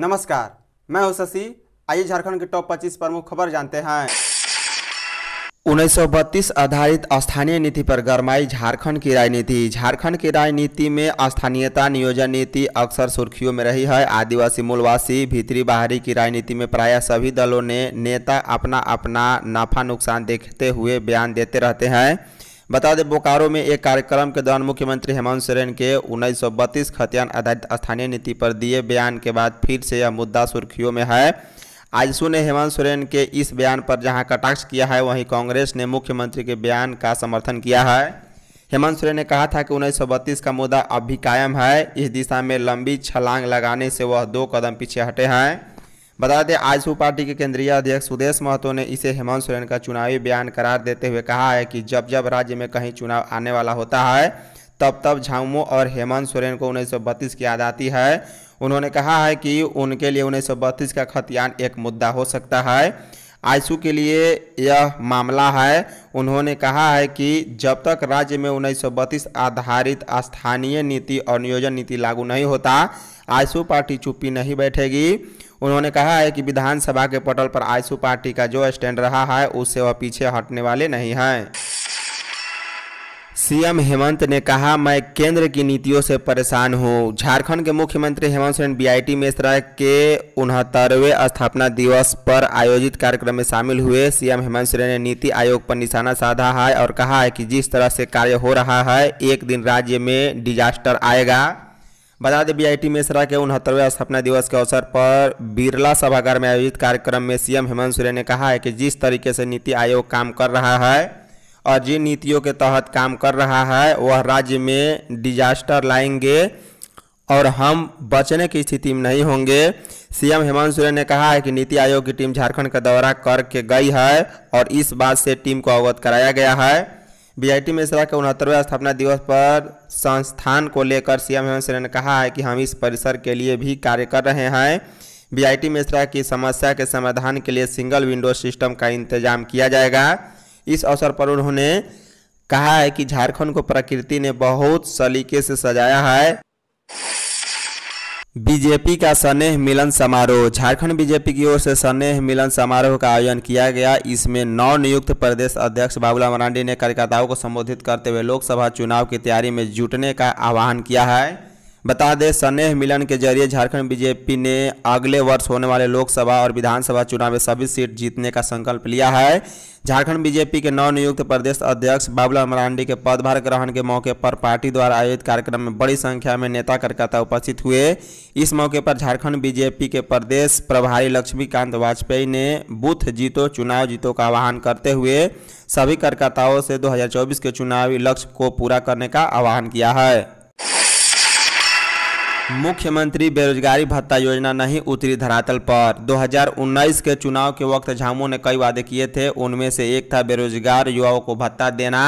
नमस्कार मैं हूं शशि आइए झारखंड के टॉप 25 प्रमुख खबर जानते हैं उन्नीस आधारित स्थानीय नीति पर गरमाई झारखंड की राजनीति झारखंड की राजनीति में स्थानीयता नियोजन नीति अक्सर सुर्खियों में रही है आदिवासी मूलवासी भीतरी बाहरी की राजनीति में प्रायः सभी दलों ने नेता अपना अपना नफा नुकसान देखते हुए बयान देते रहते हैं बता दें बोकारो में एक कार्यक्रम के दौरान मुख्यमंत्री हेमंत सोरेन के उन्नीस खतियान आधारित स्थानीय नीति पर दिए बयान के बाद फिर से यह मुद्दा सुर्खियों में है आजसू ने हेमंत सोरेन के इस बयान पर जहां कटाक्ष किया है वहीं कांग्रेस ने मुख्यमंत्री के बयान का समर्थन किया है हेमंत सोरेन ने कहा था कि उन्नीस का मुद्दा अब भी कायम है इस दिशा में लंबी छलांग लगाने से वह दो कदम पीछे हटे हैं बता दें आजसू पार्टी के केंद्रीय अध्यक्ष सुदेश महतो ने इसे हेमंत सोरेन का चुनावी बयान करार देते हुए कहा है कि जब जब राज्य में कहीं चुनाव आने वाला होता है तब तब झामुमो और हेमंत सोरेन को उन्नीस की याद आती है उन्होंने कहा है कि उनके लिए उन्नीस का खतियान एक मुद्दा हो सकता है आयसू के लिए यह मामला है उन्होंने कहा है कि जब तक राज्य में उन्नीस आधारित स्थानीय नीति और नियोजन नीति लागू नहीं होता आयसू पार्टी चुप्पी नहीं बैठेगी उन्होंने कहा है कि विधानसभा के पटल पर आयसु पार्टी का जो स्टैंड रहा है उससे वह पीछे हटने वाले नहीं हैं सीएम हेमंत ने कहा मैं केंद्र की नीतियों से परेशान हूं झारखंड के मुख्यमंत्री Hemant Soren BIT I T तरह के उनहत्तरवें स्थापना दिवस पर आयोजित कार्यक्रम में शामिल हुए सीएम हेमंत सोरेन ने नीति आयोग पर निशाना साधा है और कहा है कि जिस तरह से कार्य हो रहा है एक दिन राज्य में डिजास्टर आएगा बता दें बीआईटी मिश्रा के उनहत्तरवें स्थापना दिवस के अवसर पर बिरला सभागार में आयोजित कार्यक्रम में सीएम हेमंत सोरेन ने कहा है कि जिस तरीके से नीति आयोग काम कर रहा है और जिन नीतियों के तहत काम कर रहा है वह राज्य में डिजास्टर लाएंगे और हम बचने की स्थिति में नहीं होंगे सीएम हेमंत सोरेन ने कहा है कि नीति आयोग की टीम झारखंड का दौरा करके गई है और इस बात से टीम को अवगत कराया गया है बीआईटी मिश्रा के उनहत्तरवें स्थापना दिवस पर संस्थान को लेकर सीएम हेमंत सोरेन ने कहा है कि हम इस परिसर के लिए भी कार्य कर रहे हैं बीआईटी मिश्रा की समस्या के समाधान के लिए सिंगल विंडो सिस्टम का इंतजाम किया जाएगा इस अवसर पर उन्होंने कहा है कि झारखंड को प्रकृति ने बहुत सलीके से सजाया है बीजेपी का स्नेह मिलन समारोह झारखंड बीजेपी की ओर से स्नेह मिलन समारोह का आयोजन किया गया इसमें नौ नियुक्त प्रदेश अध्यक्ष बाबूलाल मरांडी ने कार्यकर्ताओं को संबोधित करते हुए लोकसभा चुनाव की तैयारी में जुटने का आह्वान किया है बता दें स्नेह मिलन के जरिए झारखंड बीजेपी ने अगले वर्ष होने वाले लोकसभा और विधानसभा चुनाव में सभी सीट जीतने का संकल्प लिया है झारखंड बीजेपी के नवनियुक्त प्रदेश अध्यक्ष बाबूलाल मरांडी के पदभार ग्रहण के मौके पर पार्टी द्वारा आयोजित कार्यक्रम में बड़ी संख्या में नेता कार्यकर्ता उपस्थित हुए इस मौके पर झारखंड बीजेपी के प्रदेश प्रभारी लक्ष्मीकांत वाजपेयी ने बूथ जीतो चुनाव जीतो का आह्वान करते हुए सभी कार्यकर्ताओं से दो के चुनावी लक्ष्य को पूरा करने का आह्वान किया है मुख्यमंत्री बेरोजगारी भत्ता योजना नहीं उतरी धरातल पर 2019 के चुनाव के वक्त झामू ने कई वादे किए थे उनमें से एक था बेरोजगार युवाओं को भत्ता देना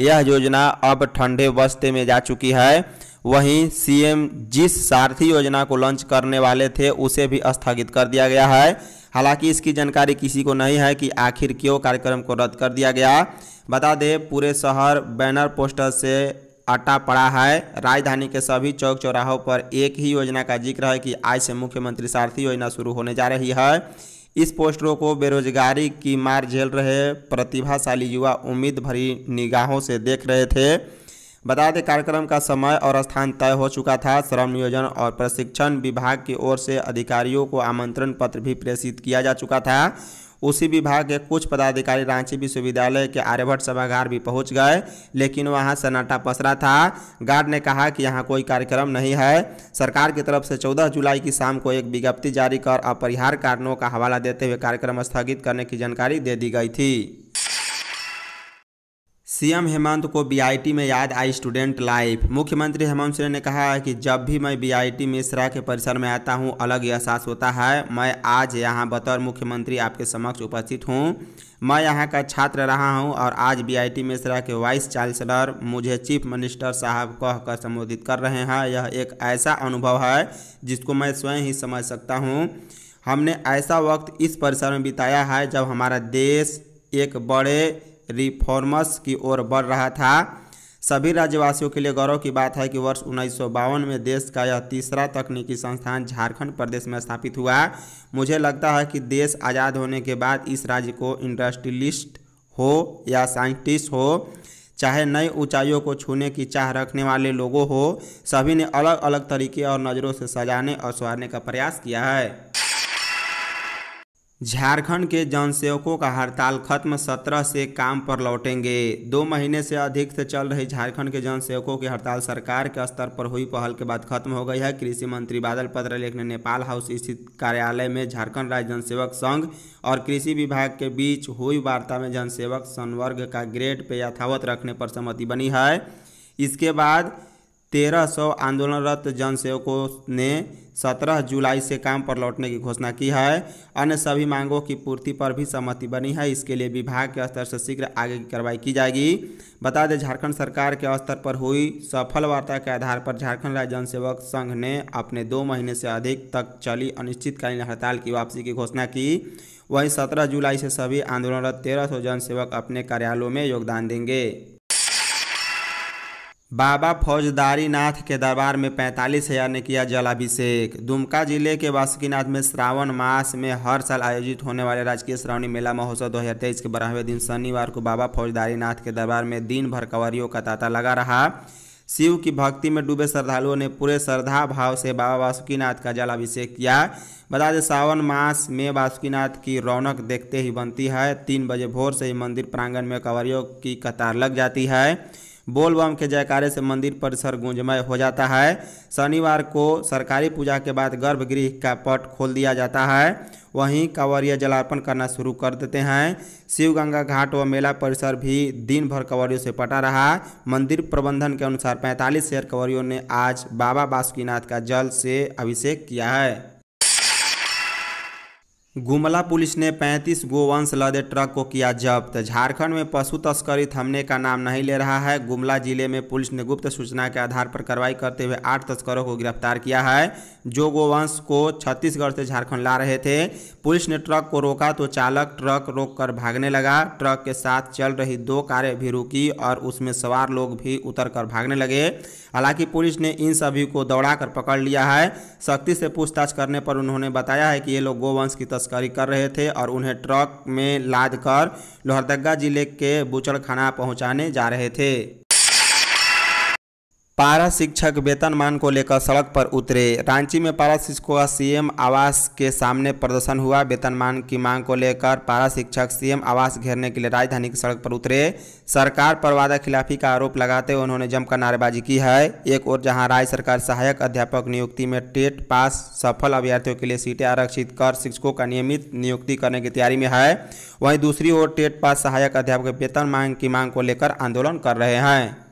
यह योजना अब ठंडे बस्ते में जा चुकी है वहीं सीएम जिस सारथी योजना को लॉन्च करने वाले थे उसे भी स्थगित कर दिया गया है हालांकि इसकी जानकारी किसी को नहीं है कि आखिर क्यों कार्यक्रम को रद्द कर दिया गया बता दें पूरे शहर बैनर पोस्टर से अटा पड़ा है राजधानी के सभी चौक चौराहों पर एक ही योजना का जिक्र है कि आज से मुख्यमंत्री सारथी योजना शुरू होने जा रही है इस पोस्टरों को बेरोजगारी की मार झेल रहे प्रतिभाशाली युवा उम्मीद भरी निगाहों से देख रहे थे बता दें कार्यक्रम का समय और स्थान तय हो चुका था श्रम नियोजन और प्रशिक्षण विभाग की ओर से अधिकारियों को आमंत्रण पत्र भी प्रेषित किया जा चुका था उसी विभाग के कुछ पदाधिकारी रांची विश्वविद्यालय के आर्यभट्ट सभागार भी पहुंच गए लेकिन वहां सन्नाटा पसरा था गार्ड ने कहा कि यहां कोई कार्यक्रम नहीं है सरकार की तरफ से 14 जुलाई की शाम को एक विज्ञप्ति जारी कर अपरिहार कारणों का हवाला देते हुए कार्यक्रम स्थगित करने की जानकारी दे दी गई थी सीएम हेमंत को बीआईटी में याद आई स्टूडेंट लाइफ मुख्यमंत्री हेमंत सोरेन ने कहा है कि जब भी मैं बीआईटी मिश्रा के परिसर में आता हूं अलग एहसास होता है मैं आज यहां बतौर मुख्यमंत्री आपके समक्ष उपस्थित हूं मैं यहां का छात्र रहा हूं और आज बीआईटी मिश्रा के वाइस चांसलर मुझे चीफ मिनिस्टर साहब कहकर संबोधित कर रहे हैं यह एक ऐसा अनुभव है जिसको मैं स्वयं ही समझ सकता हूँ हमने ऐसा वक्त इस परिसर में बिताया है जब हमारा देश एक बड़े रिफॉर्मर्स की ओर बढ़ रहा था सभी राज्यवासियों के लिए गौरव की बात है कि वर्ष उन्नीस में देश का यह तीसरा तकनीकी संस्थान झारखंड प्रदेश में स्थापित हुआ मुझे लगता है कि देश आज़ाद होने के बाद इस राज्य को इंडस्ट्रियलिस्ट हो या साइंटिस्ट हो चाहे नई ऊंचाइयों को छूने की चाह रखने वाले लोगों हो सभी ने अलग अलग तरीके और नज़रों से सजाने और सुधारने का प्रयास किया है झारखंड के जनसेवकों का हड़ताल खत्म सत्रह से काम पर लौटेंगे दो महीने से अधिक से चल रही झारखंड के जनसेवकों की हड़ताल सरकार के स्तर पर हुई पहल के बाद खत्म हो गई है कृषि मंत्री बादल पत्रलेख ने नेपाल हाउस स्थित कार्यालय में झारखंड राज्य जनसेवक संघ और कृषि विभाग के बीच हुई वार्ता में जनसेवक संवर्ग का ग्रेड पे यथावत रखने पर सहमति बनी है इसके बाद तेरह सौ आंदोलनरत जनसेवकों ने 17 जुलाई से काम पर लौटने की घोषणा की है अन्य सभी मांगों की पूर्ति पर भी सहमति बनी है इसके लिए विभाग के स्तर से शीघ्र आगे की कार्रवाई की जाएगी बता दें झारखंड सरकार के स्तर पर हुई सफल वार्ता के आधार पर झारखंड राज्य जनसेवक संघ ने अपने दो महीने से अधिक तक चली अनिश्चितकालीन हड़ताल की वापसी की घोषणा की वहीं सत्रह जुलाई से सभी आंदोलनरत तेरह सौ जनसेवक अपने कार्यालयों में योगदान देंगे बाबा फौजदारी नाथ के दरबार में पैंतालीस हजार ने किया जलाभिषेक दुमका जिले के बासुकीनाथ में श्रावण मास में हर साल आयोजित होने वाले राजकीय श्रावणी मेला महोत्सव तेईस के बारहवें दिन शनिवार को बाबा फौजदारी नाथ के दरबार में दिन भर कंवरियों का तांता लगा रहा शिव की भक्ति में डूबे श्रद्धालुओं ने पूरे श्रद्धा भाव से बाबा वासुकीनाथ का जलाभिषेक किया बता दें सावन मास में वासुकीनाथ की रौनक देखते ही बनती है तीन बजे भोर से ही मंदिर प्रांगण में कंवरियों की कतार लग जाती है बोलबम के जयकारे से मंदिर परिसर गुंजमय हो जाता है शनिवार को सरकारी पूजा के बाद गर्भगृह का पट खोल दिया जाता है वहीं कंवरिया जलार्पण करना शुरू कर देते हैं शिवगंगा घाट व मेला परिसर भी दिन भर कंवरियों से पटा रहा मंदिर प्रबंधन के अनुसार 45 शेयर कंवरियों ने आज बाबा बासुकीनाथ का जल से अभिषेक किया है गुमला पुलिस ने 35 गोवंश लदे ट्रक को किया जब्त झारखंड में पशु तस्करी थमने का नाम नहीं ले रहा है गुमला जिले में पुलिस ने गुप्त सूचना के आधार पर कार्रवाई करते हुए आठ तस्करों को गिरफ्तार किया है जो गोवंश को छत्तीसगढ़ से झारखंड ला रहे थे पुलिस ने ट्रक को रोका तो चालक ट्रक रोक कर भागने लगा ट्रक के साथ चल रही दो कारें भी रुकी और उसमें सवार लोग भी उतर कर भागने लगे हालांकि पुलिस ने इन सभी को दौड़ा कर पकड़ लिया है सख्ती से पूछताछ करने पर उन्होंने बताया है कि ये लोग गोवंश की तस्करी कर रहे थे और उन्हें ट्रक में लाद कर लोहरदगा जिले के बुचड़खाना पहुंचाने जा रहे थे पारा शिक्षक वेतन मान को लेकर सड़क पर उतरे रांची में पारा शिक्षकों का सीएम आवास के सामने प्रदर्शन हुआ वेतन मान की मांग को लेकर पारा शिक्षक सीएम आवास घेरने के लिए राजधानी की सड़क पर उतरे सरकार पर वादा खिलाफी का आरोप लगाते हुए उन्होंने जमकर नारेबाजी की है एक ओर जहां राज्य सरकार सहायक अध्यापक नियुक्ति में टेट पास सफल अभ्यर्थियों के लिए सीटें आरक्षित कर शिक्षकों का नियमित नियुक्ति करने की तैयारी में है वहीं दूसरी ओर टेट पास सहायक अध्यापक वेतन मांग की मांग को लेकर आंदोलन कर रहे हैं